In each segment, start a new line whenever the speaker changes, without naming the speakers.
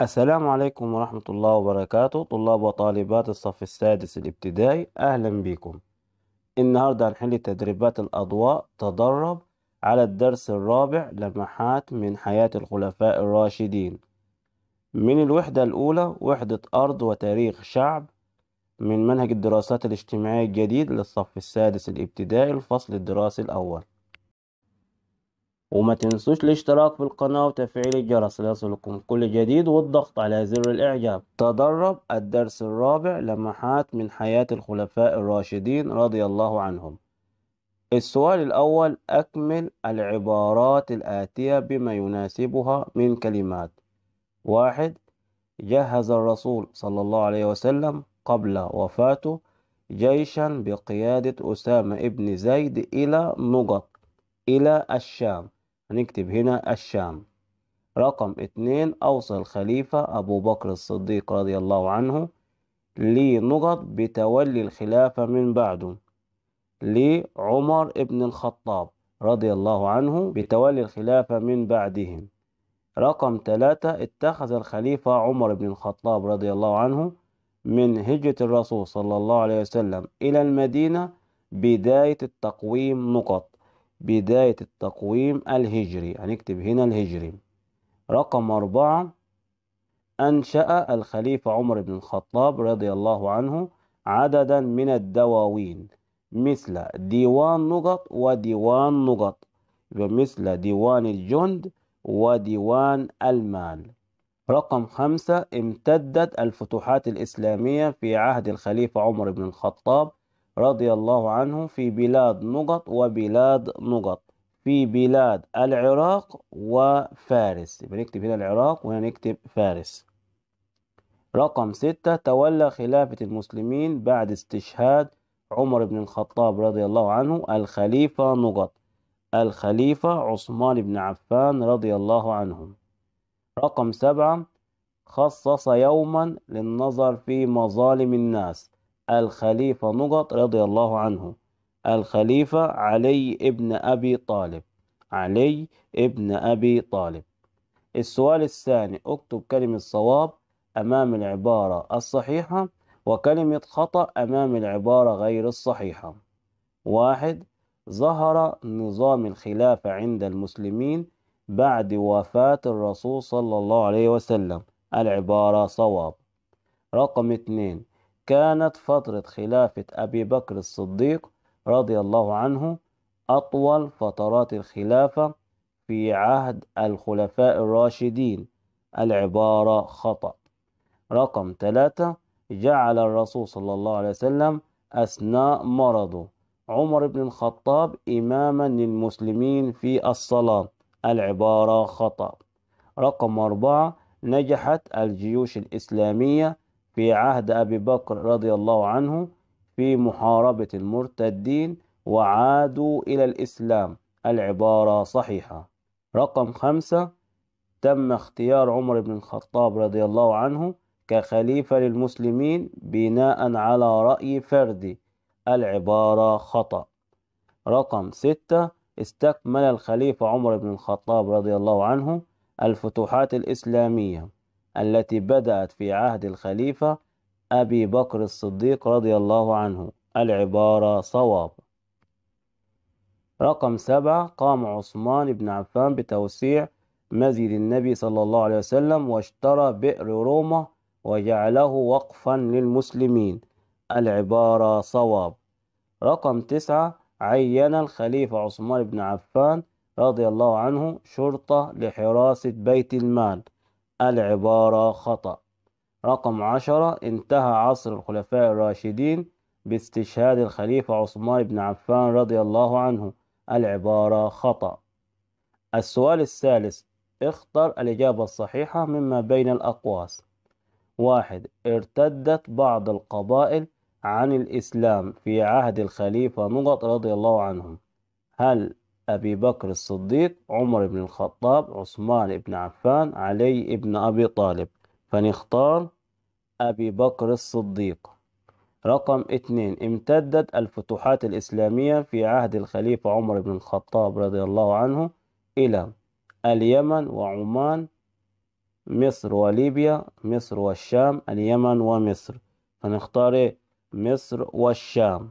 السلام عليكم ورحمة الله وبركاته طلاب وطالبات الصف السادس الابتدائي أهلا بكم النهاردة هنحل تدريبات الأضواء تدرب على الدرس الرابع لمحات من حياة الخلفاء الراشدين من الوحدة الأولى وحدة أرض وتاريخ شعب من منهج الدراسات الاجتماعية الجديد للصف السادس الابتدائي الفصل الدراسي الأول وما تنسوش الاشتراك في القناة وتفعيل الجرس ليصلكم كل جديد والضغط على زر الإعجاب تدرب الدرس الرابع لمحات من حياة الخلفاء الراشدين رضي الله عنهم السؤال الأول أكمل العبارات الآتية بما يناسبها من كلمات واحد جهز الرسول صلى الله عليه وسلم قبل وفاته جيشا بقيادة أسامة بن زيد إلى نقط إلى الشام هنكتب هنا الشام رقم اتنين أوصى الخليفة أبو بكر الصديق رضي الله عنه لنقط بتولي الخلافة من بعده لعمر ابن الخطاب رضي الله عنه بتولي الخلافة من بعدهم رقم ثلاثة اتخذ الخليفة عمر بن الخطاب رضي الله عنه من هجرة الرسول صلى الله عليه وسلم إلى المدينة بداية التقويم نقط بداية التقويم الهجري هنكتب هنا الهجري رقم أربعة أنشأ الخليفة عمر بن الخطاب رضي الله عنه عددا من الدواوين مثل ديوان نقط وديوان نقط مثل ديوان الجند وديوان المال رقم خمسة امتدت الفتوحات الإسلامية في عهد الخليفة عمر بن الخطاب رضي الله عنه في بلاد نقط وبلاد نقط في بلاد العراق وفارس يبقى نكتب هنا العراق وهنا نكتب فارس رقم ستة تولى خلافة المسلمين بعد استشهاد عمر بن الخطاب رضي الله عنه الخليفة نقط الخليفة عثمان بن عفان رضي الله عنه رقم سبعة خصص يوما للنظر في مظالم الناس الخليفة نقط رضي الله عنه الخليفة علي ابن أبي طالب علي ابن أبي طالب السؤال الثاني اكتب كلمة صواب أمام العبارة الصحيحة وكلمة خطأ أمام العبارة غير الصحيحة واحد ظهر نظام الخلافة عند المسلمين بعد وفاة الرسول صلى الله عليه وسلم العبارة صواب رقم اثنين كانت فترة خلافة أبي بكر الصديق رضي الله عنه أطول فترات الخلافة في عهد الخلفاء الراشدين العبارة خطأ رقم ثلاثة جعل الرسول صلى الله عليه وسلم أثناء مرضه عمر بن الخطاب إماما للمسلمين في الصلاة العبارة خطأ رقم أربعة نجحت الجيوش الإسلامية في عهد أبي بكر رضي الله عنه في محاربة المرتدين وعادوا إلى الإسلام العبارة صحيحة رقم خمسة تم اختيار عمر بن الخطاب رضي الله عنه كخليفة للمسلمين بناء على رأي فردي العبارة خطأ رقم ستة استكمل الخليفة عمر بن الخطاب رضي الله عنه الفتوحات الإسلامية التي بدأت في عهد الخليفة أبي بكر الصديق رضي الله عنه العبارة صواب رقم سبعة قام عثمان بن عفان بتوسيع مسجد النبي صلى الله عليه وسلم واشترى بئر روما وجعله وقفا للمسلمين العبارة صواب رقم تسعة عين الخليفة عثمان بن عفان رضي الله عنه شرطة لحراسة بيت المال العبارة خطأ رقم عشرة انتهى عصر الخلفاء الراشدين باستشهاد الخليفة عثمان بن عفان رضي الله عنه العبارة خطأ السؤال الثالث اختر الإجابة الصحيحة مما بين الأقواس واحد ارتدت بعض القبائل عن الإسلام في عهد الخليفة نضط رضي الله عنهم هل أبي بكر الصديق عمر بن الخطاب عثمان بن عفان علي بن أبي طالب فنختار أبي بكر الصديق رقم اثنين امتدت الفتوحات الإسلامية في عهد الخليفة عمر بن الخطاب رضي الله عنه إلى اليمن وعمان مصر وليبيا مصر والشام اليمن ومصر فنختار إيه؟ مصر والشام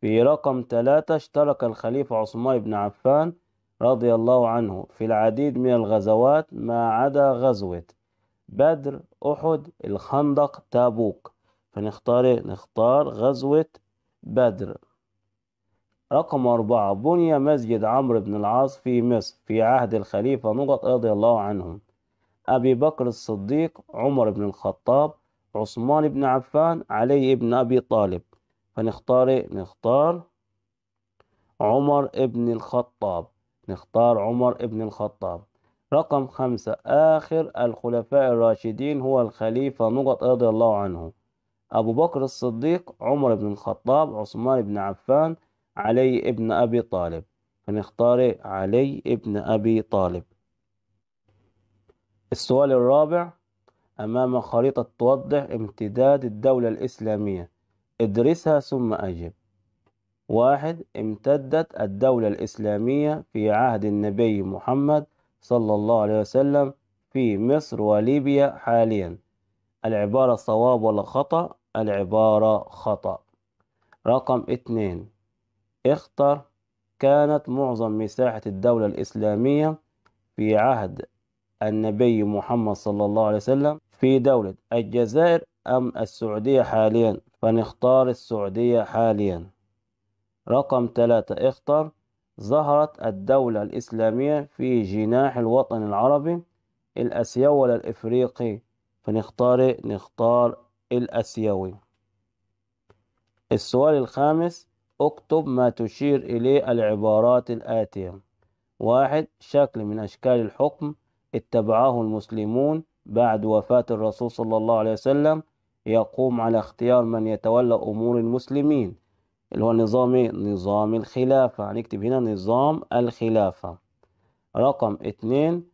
في رقم ثلاثة اشترك الخليفة عثمان بن عفان رضي الله عنه في العديد من الغزوات ما عدا غزوة بدر أحد الخندق تابوك فنختار نختار غزوة بدر رقم أربعة بني مسجد عمرو بن العاص في مصر في عهد الخليفة نقط رضي الله عنهم أبي بكر الصديق عمر بن الخطاب عثمان بن عفان علي بن أبي طالب فنختار ايه نختار عمر ابن الخطاب نختار عمر ابن الخطاب رقم خمسة آخر الخلفاء الراشدين هو الخليفة نقط رضي الله عنه أبو بكر الصديق عمر بن الخطاب عثمان بن عفان علي ابن أبي طالب فنختار إيه؟ علي ابن أبي طالب السؤال الرابع أمام خريطة توضح امتداد الدولة الإسلامية ادرسها ثم أجب واحد امتدت الدولة الإسلامية في عهد النبي محمد صلى الله عليه وسلم في مصر وليبيا حاليا العبارة صواب ولا خطأ العبارة خطأ رقم اثنين اختر كانت معظم مساحة الدولة الإسلامية في عهد النبي محمد صلى الله عليه وسلم في دولة الجزائر أم السعودية حاليا فنختار السعودية حاليا رقم ثلاثة اختر ظهرت الدولة الإسلامية في جناح الوطن العربي الأسيوي ولا الإفريقي فنختار نختار الأسيوي السؤال الخامس اكتب ما تشير إليه العبارات الآتية واحد شكل من أشكال الحكم اتبعه المسلمون بعد وفاة الرسول صلى الله عليه وسلم يقوم على اختيار من يتولى أمور المسلمين اللي هو نظام ايه؟ نظام الخلافة هنكتب هنا نظام الخلافة رقم اتنين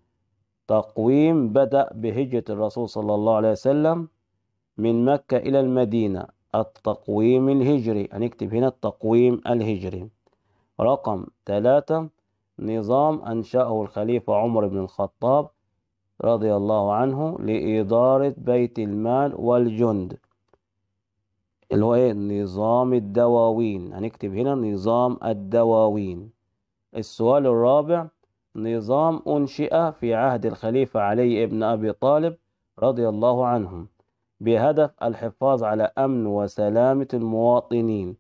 تقويم بدأ بهجرة الرسول صلى الله عليه وسلم من مكة إلى المدينة التقويم الهجري هنكتب هنا التقويم الهجري رقم ثلاثة نظام أنشأه الخليفة عمر بن الخطاب رضي الله عنه لإدارة بيت المال والجند اللي هو إيه نظام الدواوين هنكتب هنا نظام الدواوين السؤال الرابع نظام أنشئ في عهد الخليفة علي بن أبي طالب رضي الله عنهم بهدف الحفاظ على أمن وسلامة المواطنين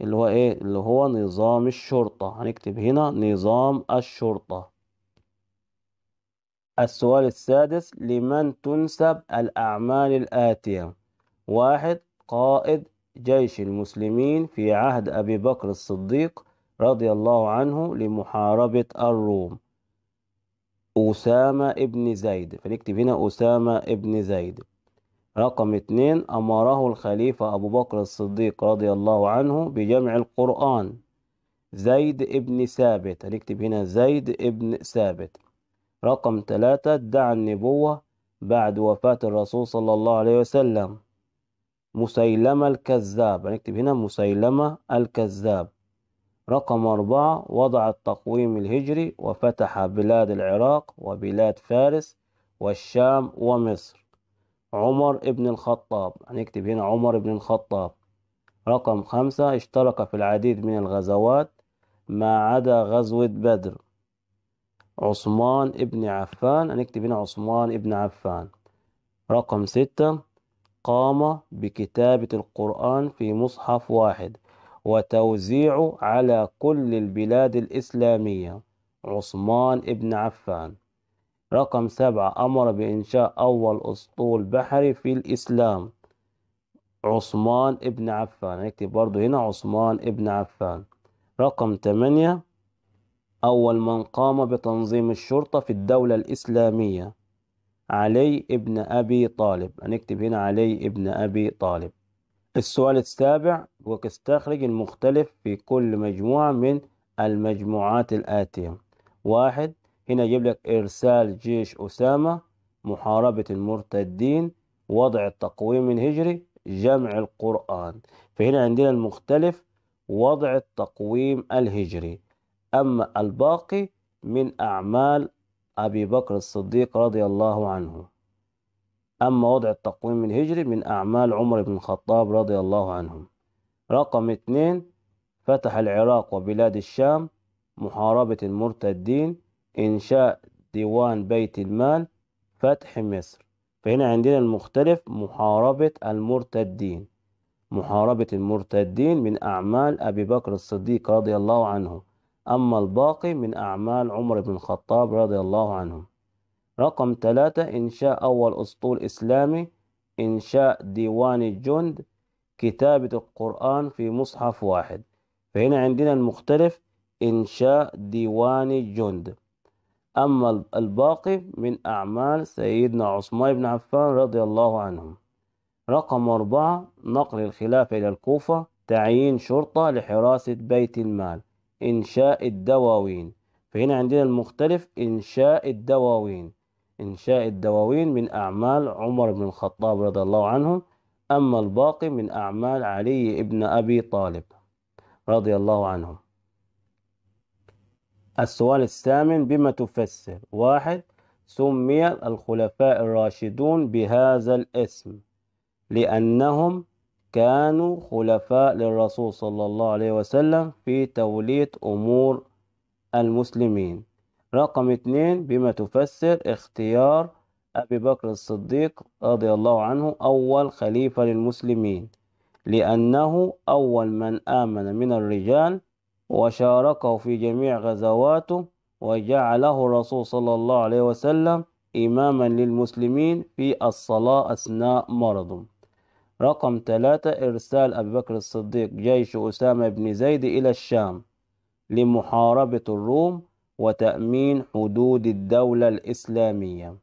اللي هو إيه اللي هو نظام الشرطة هنكتب هنا نظام الشرطة السؤال السادس لمن تنسب الأعمال الآتية واحد قائد جيش المسلمين في عهد أبي بكر الصديق رضي الله عنه لمحاربة الروم أسامة ابن زيد فنكتب هنا أسامة ابن زيد رقم اثنين أمره الخليفة أبو بكر الصديق رضي الله عنه بجمع القرآن زيد ابن ثابت هنكتب هنا زيد ابن ثابت رقم ثلاثة ادعى النبوة بعد وفاة الرسول صلى الله عليه وسلم مسيلمة الكذاب هنكتب يعني هنا مسيلمة الكذاب رقم أربعة وضع التقويم الهجري وفتح بلاد العراق وبلاد فارس والشام ومصر عمر ابن الخطاب هنكتب يعني هنا عمر ابن الخطاب رقم خمسة اشترك في العديد من الغزوات ما عدا غزوة بدر عثمان ابن عفان هنكتب هنا عثمان ابن عفان رقم ستة قام بكتابة القرآن في مصحف واحد وتوزيعه على كل البلاد الإسلامية عثمان ابن عفان رقم سبعة أمر بإنشاء أول أسطول بحري في الإسلام عثمان ابن عفان هنكتب برضو هنا عثمان ابن عفان رقم تمانية أول من قام بتنظيم الشرطة في الدولة الإسلامية علي ابن أبي طالب هنكتب هنا علي ابن أبي طالب السؤال السابع وكستخرج المختلف في كل مجموعة من المجموعات الآتية واحد هنا يجيب لك إرسال جيش أسامة محاربة المرتدين وضع التقويم الهجري جمع القرآن فهنا عندنا المختلف وضع التقويم الهجري أما الباقي من أعمال أبي بكر الصديق رضي الله عنه أما وضع التقويم الهجري من أعمال عمر بن الخطاب رضي الله عنهم رقم اثنين فتح العراق وبلاد الشام محاربة المرتدين إنشاء ديوان بيت المال فتح مصر فهنا عندنا المختلف محاربة المرتدين محاربة المرتدين من أعمال أبي بكر الصديق رضي الله عنه أما الباقي من أعمال عمر بن الخطاب رضي الله عنه رقم ثلاثة إنشاء أول أسطول إسلامي إنشاء ديوان الجند كتابة القرآن في مصحف واحد فهنا عندنا المختلف إنشاء ديوان الجند أما الباقي من أعمال سيدنا عثمان بن عفان رضي الله عنه رقم أربعة نقل الخلافة إلى الكوفة تعيين شرطة لحراسة بيت المال إنشاء الدواوين فهنا عندنا المختلف إنشاء الدواوين إنشاء الدواوين من أعمال عمر بن الخطاب رضي الله عنه أما الباقي من أعمال علي بن أبي طالب رضي الله عنه السؤال الثامن بما تفسر واحد سمي الخلفاء الراشدون بهذا الاسم لأنهم كانوا خلفاء للرسول صلى الله عليه وسلم في تولية أمور المسلمين رقم اثنين بما تفسر اختيار أبي بكر الصديق رضي الله عنه أول خليفة للمسلمين لأنه أول من آمن من الرجال وشاركه في جميع غزواته وجعله الرسول صلى الله عليه وسلم إماما للمسلمين في الصلاة أثناء مرضه رقم ثلاثة إرسال أبي بكر الصديق جيش أسامة بن زيد إلى الشام لمحاربة الروم وتأمين حدود الدولة الإسلامية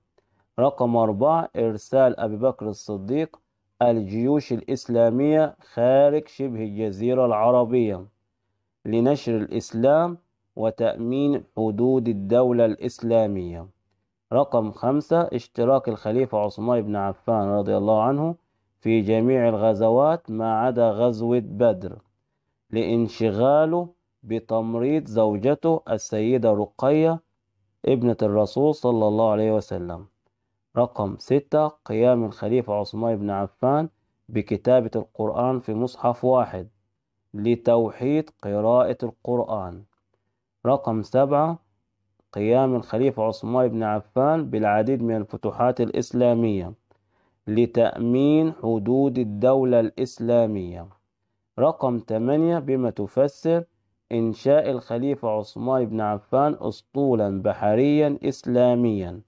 رقم أربعة إرسال أبي بكر الصديق الجيوش الإسلامية خارج شبه الجزيرة العربية لنشر الإسلام وتأمين حدود الدولة الإسلامية رقم خمسة اشتراك الخليفة عثمان بن عفان رضي الله عنه في جميع الغزوات ما عدا غزوة بدر لانشغاله بتمريض زوجته السيدة رقية ابنة الرسول صلى الله عليه وسلم رقم ستة قيام الخليفة عثمان بن عفان بكتابة القرآن في مصحف واحد لتوحيد قراءة القرآن رقم سبعة قيام الخليفة عثمان بن عفان بالعديد من الفتوحات الإسلامية لتأمين حدود الدولة الإسلامية رقم 8 بما تفسر إنشاء الخليفة عثمان بن عفان أسطولا بحريا إسلاميا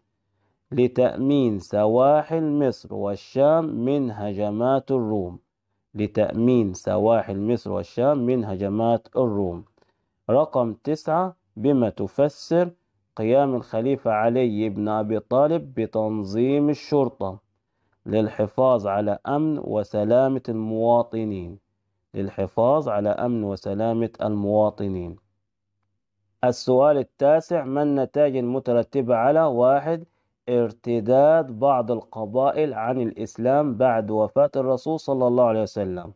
لتأمين سواحل مصر والشام من هجمات الروم لتأمين سواحل مصر والشام من هجمات الروم رقم تسعة بما تفسر قيام الخليفة علي بن أبي طالب بتنظيم الشرطة للحفاظ على أمن وسلامة المواطنين للحفاظ على أمن وسلامة المواطنين السؤال التاسع ما النتائج المترتبة على واحد ارتداد بعض القبائل عن الإسلام بعد وفاة الرسول صلى الله عليه وسلم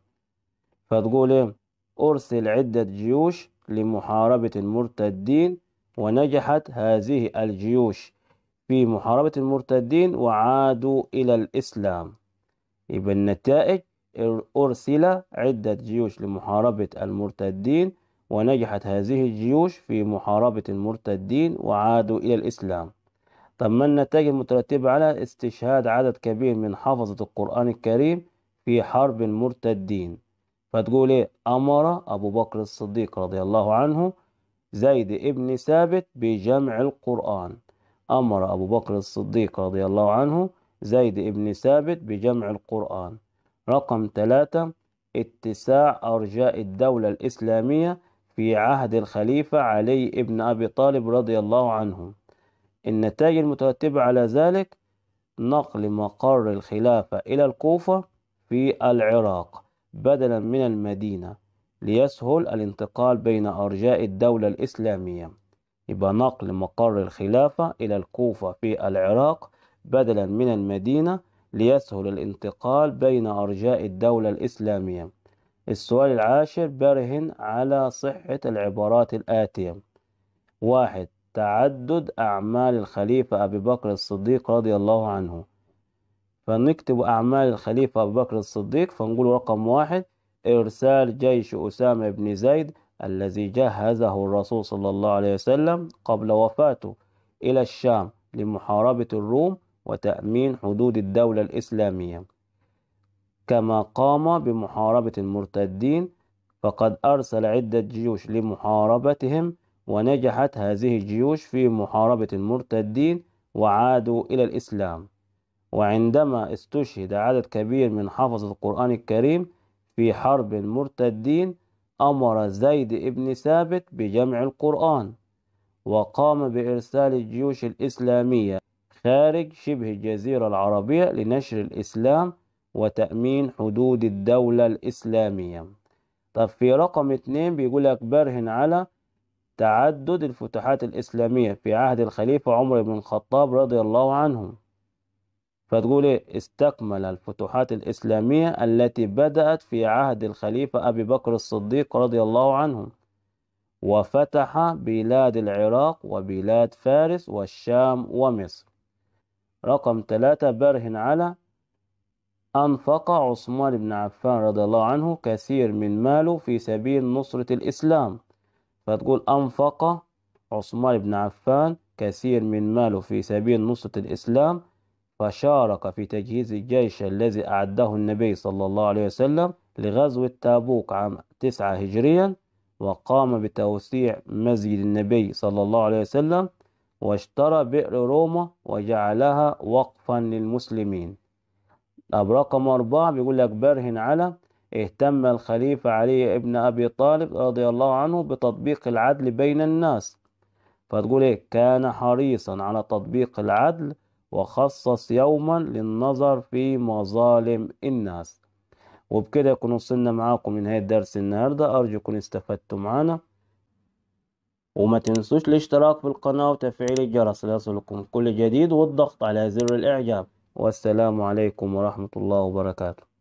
فتقول إيه؟ أرسل عدة جيوش لمحاربة المرتدين ونجحت هذه الجيوش في محاربة المرتدين وعادوا إلى الإسلام يبقى النتائج أرسل عدة جيوش لمحاربة المرتدين ونجحت هذه الجيوش في محاربة المرتدين وعادوا إلى الإسلام طب ما النتائج المترتبة على استشهاد عدد كبير من حفظة القرآن الكريم في حرب المرتدين فتقول إيه أمر أبو بكر الصديق رضي الله عنه زيد ابن ثابت بجمع القرآن أمر أبو بكر الصديق رضي الله عنه زيد بن ثابت بجمع القرآن رقم ثلاثة اتساع أرجاء الدولة الإسلامية في عهد الخليفة علي بن أبي طالب رضي الله عنه النتائج المترتبة على ذلك نقل مقر الخلافة إلى الكوفة في العراق بدلا من المدينة ليسهل الانتقال بين أرجاء الدولة الإسلامية يبقى نقل مقر الخلافة إلى الكوفة في العراق بدلا من المدينة ليسهل الانتقال بين أرجاء الدولة الإسلامية السؤال العاشر برهن على صحة العبارات الآتية واحد تعدد أعمال الخليفة أبي بكر الصديق رضي الله عنه فنكتب أعمال الخليفة أبي بكر الصديق فنقول رقم واحد إرسال جيش أسامة بن زيد الذي جهزه الرسول صلى الله عليه وسلم قبل وفاته إلى الشام لمحاربة الروم وتأمين حدود الدولة الإسلامية كما قام بمحاربة المرتدين فقد أرسل عدة جيوش لمحاربتهم ونجحت هذه الجيوش في محاربة المرتدين وعادوا إلى الإسلام وعندما استشهد عدد كبير من حفظ القرآن الكريم في حرب المرتدين أمر زيد بن ثابت بجمع القرآن وقام بإرسال الجيوش الإسلامية خارج شبه الجزيرة العربية لنشر الإسلام وتأمين حدود الدولة الإسلامية طب في رقم اتنين بيقول لك برهن على تعدد الفتوحات الإسلامية في عهد الخليفة عمر بن الخطاب رضي الله عنه فتقول استكمل الفتوحات الإسلامية التي بدأت في عهد الخليفة أبي بكر الصديق رضي الله عنه وفتح بلاد العراق وبلاد فارس والشام ومصر رقم ثلاثة برهن على أنفق عثمان بن عفان رضي الله عنه كثير من ماله في سبيل نصرة الإسلام فتقول أنفق عثمان بن عفان كثير من ماله في سبيل نصرة الإسلام فشارك في تجهيز الجيش الذي أعده النبي صلى الله عليه وسلم لغزو تابوك عام 9 هجريا وقام بتوسيع مسجد النبي صلى الله عليه وسلم واشترى بئر روما وجعلها وقفا للمسلمين طب رقم أربعة بيقول لك برهن على اهتم الخليفة علي ابن أبي طالب رضي الله عنه بتطبيق العدل بين الناس فتقول إيه كان حريصا على تطبيق العدل وخصص يوما للنظر في مظالم الناس وبكده يكون وصلنا معاكم من نهاية درس النهاردة أرجو يكون استفدتم معنا وما تنسوش الاشتراك في القناة وتفعيل الجرس ليصلكم كل جديد والضغط على زر الإعجاب والسلام عليكم ورحمة الله وبركاته